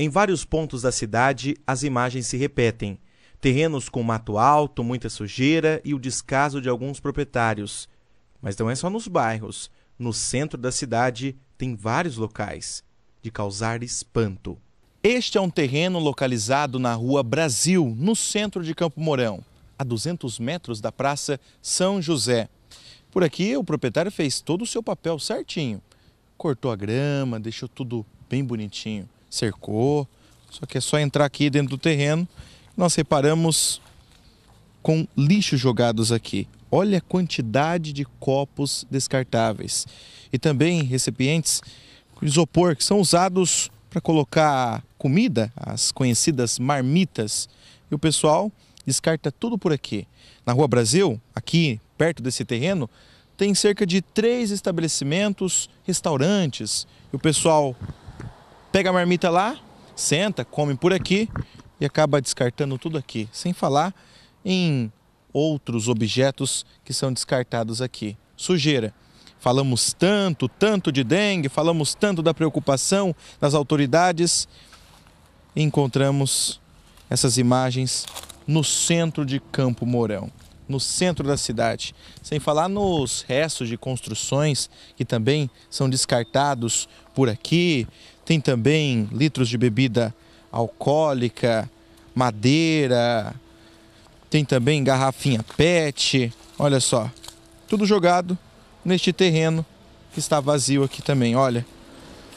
Em vários pontos da cidade, as imagens se repetem. Terrenos com mato alto, muita sujeira e o descaso de alguns proprietários. Mas não é só nos bairros. No centro da cidade tem vários locais de causar espanto. Este é um terreno localizado na Rua Brasil, no centro de Campo Mourão, a 200 metros da Praça São José. Por aqui, o proprietário fez todo o seu papel certinho. Cortou a grama, deixou tudo bem bonitinho cercou. Só que é só entrar aqui dentro do terreno. Nós reparamos com lixo jogados aqui. Olha a quantidade de copos descartáveis. E também recipientes com isopor, que são usados para colocar comida, as conhecidas marmitas. E o pessoal descarta tudo por aqui. Na Rua Brasil, aqui perto desse terreno, tem cerca de três estabelecimentos, restaurantes. E o pessoal pega a marmita lá, senta, come por aqui e acaba descartando tudo aqui, sem falar em outros objetos que são descartados aqui. Sujeira. Falamos tanto, tanto de dengue, falamos tanto da preocupação das autoridades e encontramos essas imagens no centro de Campo Mourão, no centro da cidade, sem falar nos restos de construções que também são descartados por aqui, tem também litros de bebida alcoólica, madeira, tem também garrafinha PET. Olha só, tudo jogado neste terreno que está vazio aqui também. Olha,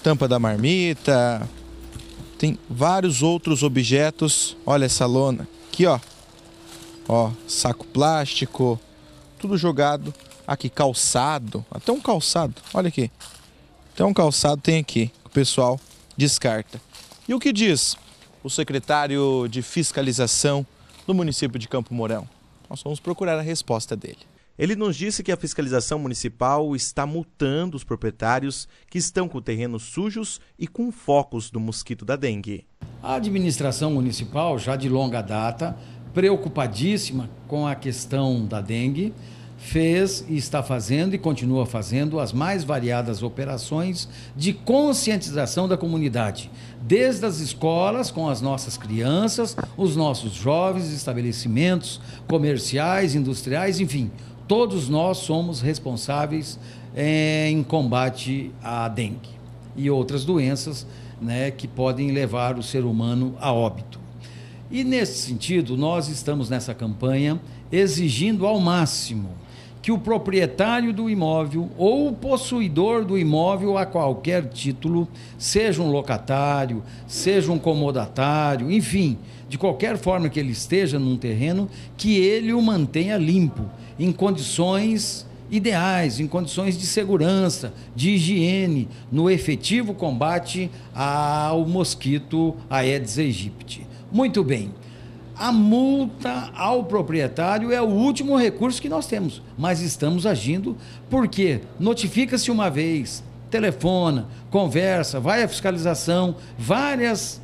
tampa da marmita, tem vários outros objetos. Olha essa lona aqui, ó. Ó, saco plástico, tudo jogado aqui, calçado, até um calçado. Olha aqui, até um calçado tem aqui pessoal descarta. E o que diz o secretário de fiscalização do município de Campo Mourão? Nós vamos procurar a resposta dele. Ele nos disse que a fiscalização municipal está multando os proprietários que estão com terrenos sujos e com focos do mosquito da dengue. A administração municipal, já de longa data, preocupadíssima com a questão da dengue, fez e está fazendo e continua fazendo as mais variadas operações de conscientização da comunidade, desde as escolas com as nossas crianças, os nossos jovens, estabelecimentos comerciais, industriais, enfim, todos nós somos responsáveis eh, em combate à dengue e outras doenças né, que podem levar o ser humano a óbito. E nesse sentido, nós estamos nessa campanha exigindo ao máximo que o proprietário do imóvel ou o possuidor do imóvel a qualquer título, seja um locatário, seja um comodatário, enfim, de qualquer forma que ele esteja num terreno, que ele o mantenha limpo, em condições ideais, em condições de segurança, de higiene, no efetivo combate ao mosquito Aedes aegypti. Muito bem. A multa ao proprietário é o último recurso que nós temos, mas estamos agindo porque notifica-se uma vez, telefona, conversa, vai à fiscalização, várias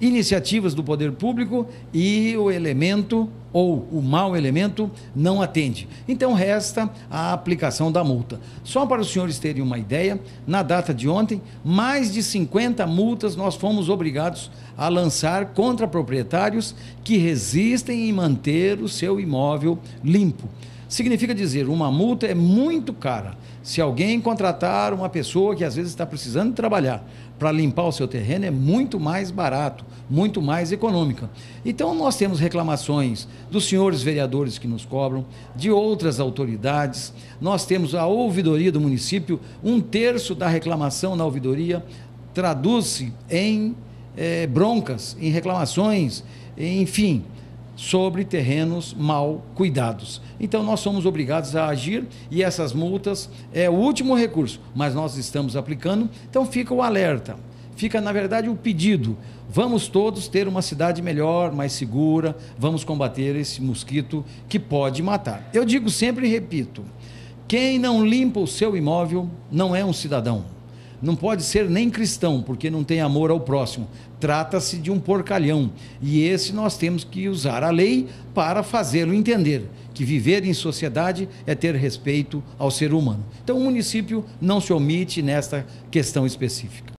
iniciativas do poder público e o elemento ou o mau elemento não atende. Então resta a aplicação da multa. Só para os senhores terem uma ideia, na data de ontem, mais de 50 multas nós fomos obrigados a lançar contra proprietários que resistem em manter o seu imóvel limpo. Significa dizer, uma multa é muito cara. Se alguém contratar uma pessoa que às vezes está precisando trabalhar para limpar o seu terreno, é muito mais barato, muito mais econômica. Então, nós temos reclamações dos senhores vereadores que nos cobram, de outras autoridades. Nós temos a ouvidoria do município, um terço da reclamação na ouvidoria traduz-se em eh, broncas, em reclamações, enfim sobre terrenos mal cuidados. Então nós somos obrigados a agir e essas multas é o último recurso, mas nós estamos aplicando, então fica o alerta. Fica, na verdade, o pedido. Vamos todos ter uma cidade melhor, mais segura, vamos combater esse mosquito que pode matar. Eu digo sempre e repito: quem não limpa o seu imóvel não é um cidadão. Não pode ser nem cristão, porque não tem amor ao próximo. Trata-se de um porcalhão. E esse nós temos que usar a lei para fazê-lo entender que viver em sociedade é ter respeito ao ser humano. Então o município não se omite nesta questão específica.